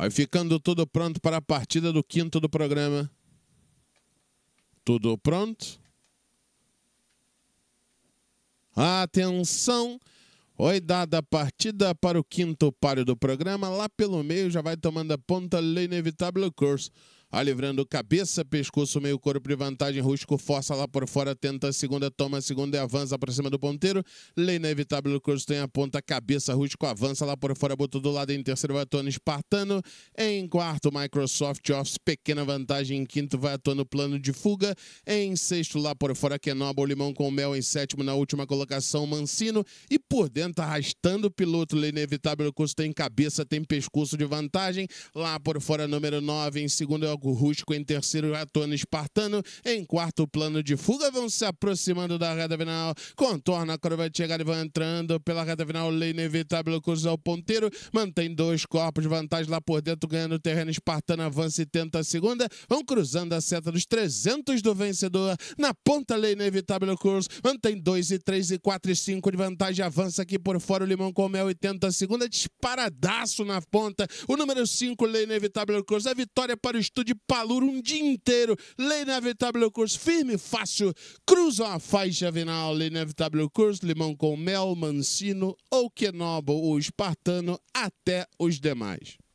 Aí ficando tudo pronto para a partida do quinto do programa. Tudo pronto? Atenção! Oi, dada a partida para o quinto páreo do programa, lá pelo meio já vai tomando a ponta inevitável, curso alivrando livrando cabeça, pescoço, meio corpo e vantagem. Rusco força lá por fora, tenta a segunda, toma a segunda e avança para cima do ponteiro. Lei inevitável, Cruz tem a ponta, cabeça, Rusco avança lá por fora, botou do lado em terceiro, vai Tony Espartano. Em quarto, Microsoft Office, pequena vantagem. Em quinto, vai atuando Plano de Fuga. Em sexto, lá por fora, Kenoba, Limão com Mel. Em sétimo, na última colocação, Mancino. E por dentro, arrastando o piloto, Lei inevitável, Cruz tem cabeça, tem pescoço de vantagem. Lá por fora, número 9, em segundo, é o coloca Rusco em terceiro, Atona Espartano em quarto plano de fuga. Vão se aproximando da reta final, contorna a curva de chegada e vão entrando pela reta final. Lei inevitável, cruza o ponteiro, mantém dois corpos, vantagem lá por dentro, ganhando terreno. Espartano avança e tenta a segunda. Vão cruzando a seta dos 300 do vencedor. Na ponta, Lei inevitável, cruz, mantém dois e três e quatro e cinco de vantagem. Avança aqui por fora o Limão com Mel e tenta a segunda. Disparadaço na ponta. O número 5, Lei inevitável, cruz. A vitória para o estúdio de paluro um dia inteiro, l'inévitable é curso, firme e fácil, cruza a faixa final, l'inévitable é curso, limão com mel, mancino, ou quenobo, o espartano, até os demais.